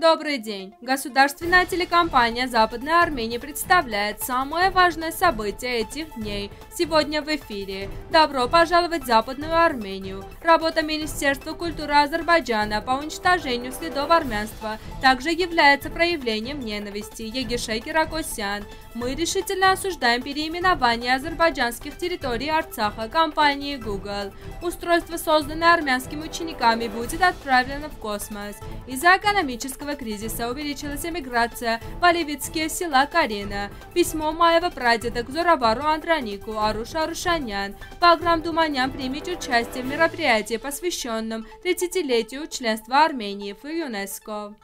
Добрый день! Государственная телекомпания Западная Армения представляет самое важное событие этих дней. Сегодня в эфире. Добро пожаловать в Западную Армению. Работа Министерства культуры Азербайджана по уничтожению следов армянства также является проявлением ненависти Егише Киракосян. Мы решительно осуждаем переименование азербайджанских территорий Арцаха компании Google. Устройство, созданное армянскими учениками, будет отправлено в космос. Из-за экономического финансового кризиса увеличилась эмиграция в оливицкие села Карина. Письмо моего прадеда к Зуравару Андронику Аруш Арушанян. Баграм Думанян примет участие в мероприятии, посвященном 30-летию членства Армении в ЮНЕСКО.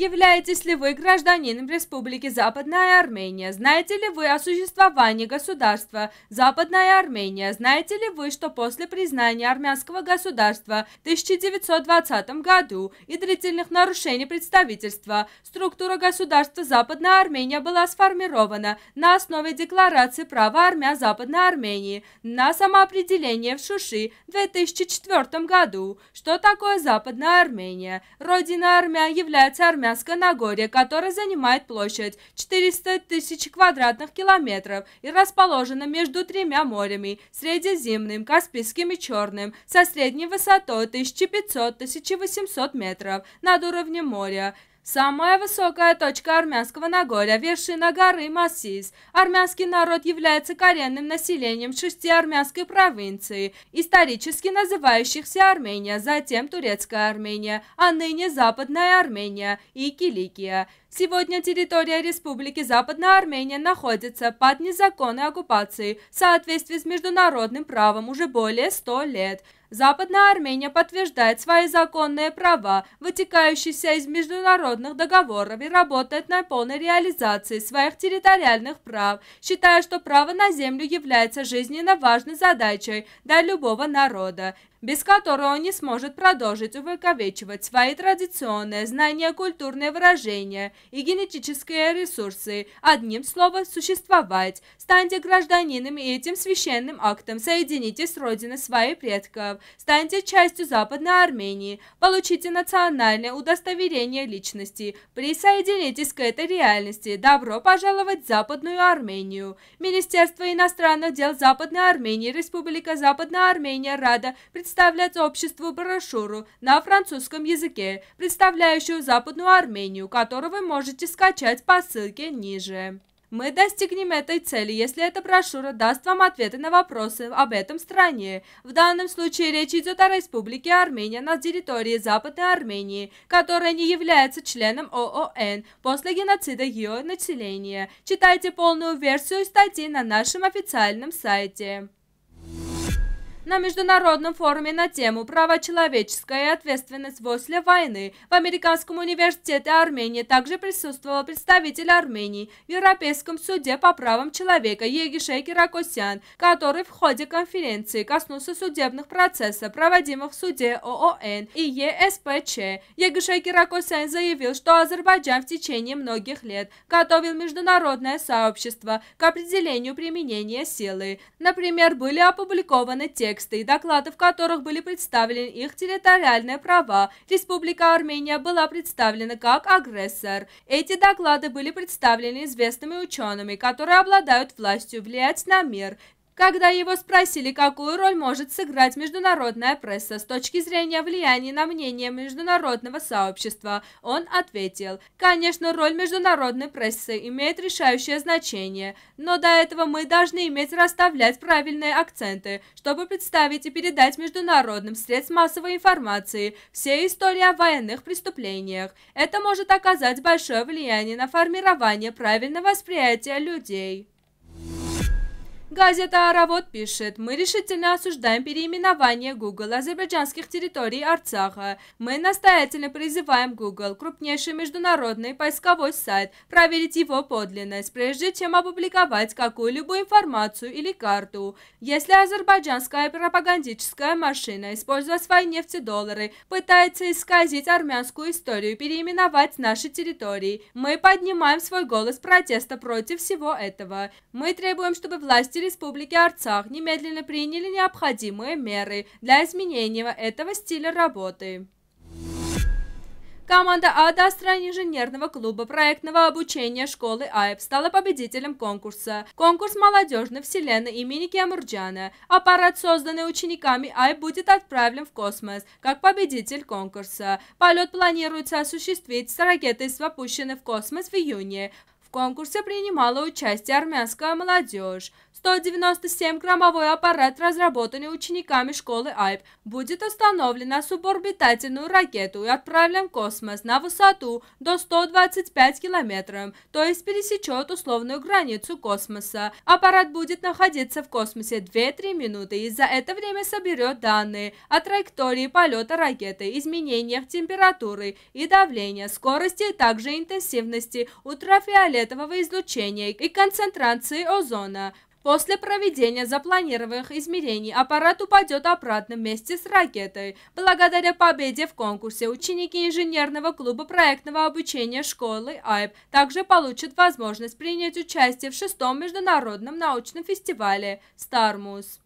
Являетесь ли вы гражданином Республики Западная Армения? Знаете ли вы о существовании государства Западная Армения? Знаете ли вы, что после признания армянского государства в 1920 году и длительных нарушений представительства структура государства Западная Армения была сформирована на основе Декларации права армян Западной Армении на самоопределение в Шуши в 2004 году? Что такое Западная Армения? Родина армян является армян Подмосковногорье, которое занимает площадь 400 тысяч квадратных километров и расположено между тремя морями – Средиземным, Каспийским и Черным, со средней высотой 1500-1800 метров над уровнем моря – Самая высокая точка армянского Нагорья – вершина горы Масис. Армянский народ является коренным населением шести армянской провинции, исторически называющихся Армения, затем Турецкая Армения, а ныне Западная Армения и Киликия. Сегодня территория Республики Западная Армения находится под незаконной оккупацией в соответствии с международным правом уже более 100 лет. Западная Армения подтверждает свои законные права, вытекающиеся из международных договоров и работает на полной реализации своих территориальных прав, считая, что право на землю является жизненно важной задачей для любого народа, без которого он не сможет продолжить увековечивать свои традиционные знания, культурные выражения и генетические ресурсы, одним словом, существовать. Станьте гражданинами и этим священным актом соединитесь с родиной своих предков станьте частью Западной Армении, получите национальное удостоверение личности, присоединитесь к этой реальности. Добро пожаловать в Западную Армению. Министерство иностранных дел Западной Армении, Республика Западная Армения рада представлять обществу брошюру на французском языке, представляющую Западную Армению, которую вы можете скачать по ссылке ниже. Мы достигнем этой цели, если эта брошюра даст вам ответы на вопросы об этом стране. В данном случае речь идет о Республике Армения на территории Западной Армении, которая не является членом ООН после геноцида ее населения. Читайте полную версию статьи на нашем официальном сайте на международном форуме на тему «Права человеческая и ответственность после войны» в Американском университете Армении также присутствовал представитель Армении в Европейском суде по правам человека Егишей Киракосян, который в ходе конференции коснулся судебных процессов, проводимых в суде ООН и ЕСПЧ. Егишей Киракосян заявил, что Азербайджан в течение многих лет готовил международное сообщество к определению применения силы. Например, были опубликованы тексты тексты, и доклады, в которых были представлены их территориальные права. Республика Армения была представлена как агрессор. Эти доклады были представлены известными учеными, которые обладают властью влиять на мир. Когда его спросили, какую роль может сыграть международная пресса с точки зрения влияния на мнение международного сообщества, он ответил, конечно, роль международной прессы имеет решающее значение, но до этого мы должны иметь расставлять правильные акценты, чтобы представить и передать международным средств массовой информации все истории о военных преступлениях. Это может оказать большое влияние на формирование правильного восприятия людей. Газета «Аравод» пишет, мы решительно осуждаем переименование Google азербайджанских территорий Арцаха. Мы настоятельно призываем Google, крупнейший международный поисковой сайт, проверить его подлинность, прежде чем опубликовать какую-либо информацию или карту. Если азербайджанская пропагандическая машина, используя свои нефтедоллары, пытается исказить армянскую историю, и переименовать наши территории, мы поднимаем свой голос протеста против всего этого. Мы требуем, чтобы власти Республики Арцах немедленно приняли необходимые меры для изменения этого стиля работы. Команда Ада Адастра инженерного клуба проектного обучения школы АЭП стала победителем конкурса. Конкурс молодежной вселенной имени Кемурджана. Аппарат, созданный учениками АЭП, будет отправлен в космос, как победитель конкурса. Полет планируется осуществить с ракетой, опущенной в космос в июне конкурсе принимала участие армянская молодежь. 197 граммовой аппарат, разработанный учениками школы АЙП, будет установлен на суборбитательную ракету и отправлен в космос на высоту до 125 километров, то есть пересечет условную границу космоса. Аппарат будет находиться в космосе 2-3 минуты и за это время соберет данные о траектории полета ракеты, изменениях температуры и давления, скорости и также интенсивности ультрафиолетового фиолетового излучения и концентрации озона. После проведения запланированных измерений аппарат упадет обратно вместе с ракетой. Благодаря победе в конкурсе ученики инженерного клуба проектного обучения школы АЭП также получат возможность принять участие в шестом международном научном фестивале «Стармус»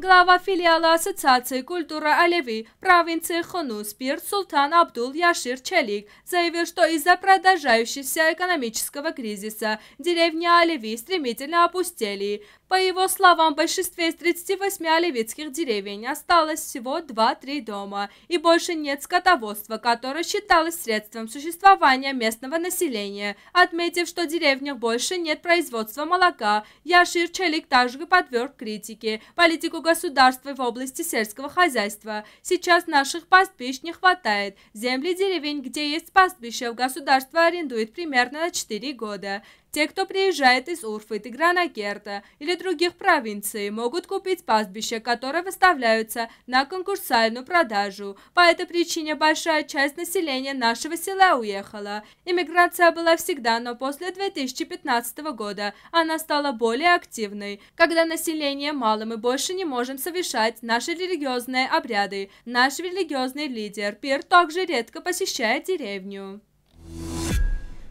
глава филиала Ассоциации культуры Алеви провинции Хонуспир Султан Абдул Яшир Чалик заявил, что из-за продолжающегося экономического кризиса деревни Алеви стремительно опустели. По его словам, в большинстве из 38 оливицких деревень осталось всего 2-3 дома, и больше нет скотоводства, которое считалось средством существования местного населения. Отметив, что в деревнях больше нет производства молока, Яшир Челик также подверг критике политику государства в области сельского хозяйства. Сейчас наших пастбищ не хватает. Земли деревень, где есть пастбище, в государство арендует примерно на 4 года. Те, кто приезжает из Урфы, Тигранакерта или других провинций, могут купить пастбища, которые выставляются на конкурсальную продажу. По этой причине большая часть населения нашего села уехала. Иммиграция была всегда, но после 2015 года она стала более активной, когда население мало, мы больше не можем совершать наши религиозные обряды. Наш религиозный лидер Пир также редко посещает деревню.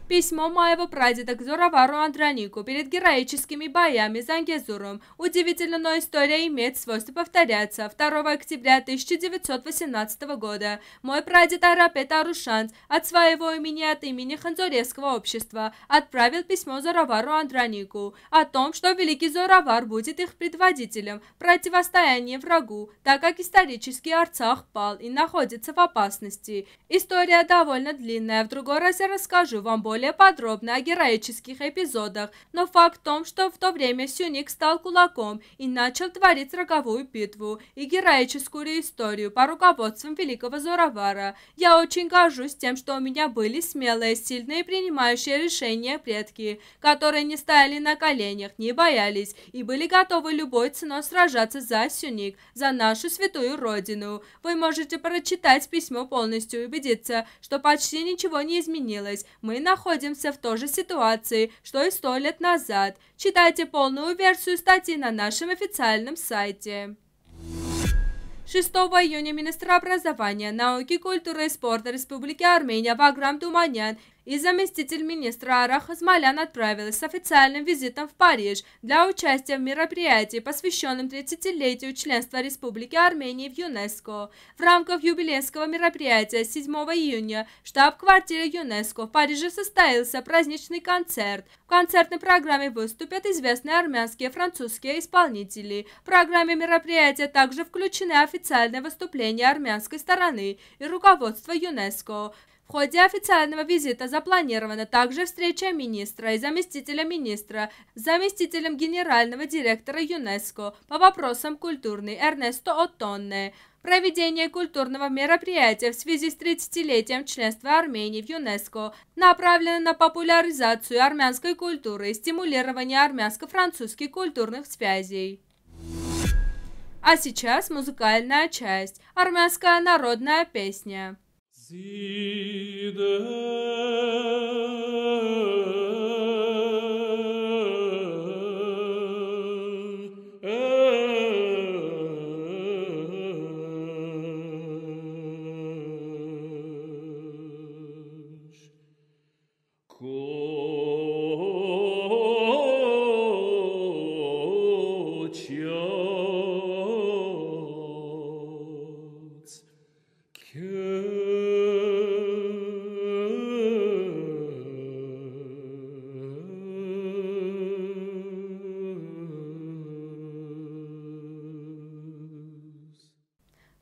Письмо моего прадеда к Зуровару Андронику перед героическими боями за Ангезуром. Удивительно, но история имеет свойство повторяться. 2 октября 1918 года мой прадед Арапет Арушант от своего имени от имени Ханзуревского общества отправил письмо Зуровару Андронику о том, что великий Зуровар будет их предводителем противостояния врагу, так как исторический Арцах пал и находится в опасности. История довольно длинная, в другой раз я расскажу вам более более подробно о героических эпизодах, но факт в том, что в то время Сюник стал кулаком и начал творить роковую битву и героическую историю по руководствам великого зоровара. Я очень горжусь тем, что у меня были смелые, сильные принимающие решения предки, которые не стояли на коленях, не боялись и были готовы любой ценой сражаться за Сюник, за нашу святую родину. Вы можете прочитать письмо полностью и убедиться, что почти ничего не изменилось. Мы находимся находимся в той же ситуации, что и сто лет назад. Читайте полную версию статьи на нашем официальном сайте. 6 июня министр образования, науки, культуры и спорта Республики Армения Ваграм Туманян и заместитель министра Ара Хазмалян отправилась с официальным визитом в Париж для участия в мероприятии, посвященном 30-летию членства Республики Армении в ЮНЕСКО. В рамках юбилейского мероприятия 7 июня в штаб-квартире ЮНЕСКо в Париже состоялся праздничный концерт. В концертной программе выступят известные армянские и французские исполнители. В программе мероприятия также включены официальные выступления армянской стороны и руководство ЮНЕСКО. В ходе официального визита запланирована также встреча министра и заместителя министра с заместителем генерального директора ЮНЕСКО по вопросам культурной Эрнесто Оттонне, проведение культурного мероприятия в связи с 30-летием членства Армении в ЮНЕСКО направлено на популяризацию армянской культуры и стимулирование армянско-французских культурных связей. А сейчас музыкальная часть «Армянская народная песня». See the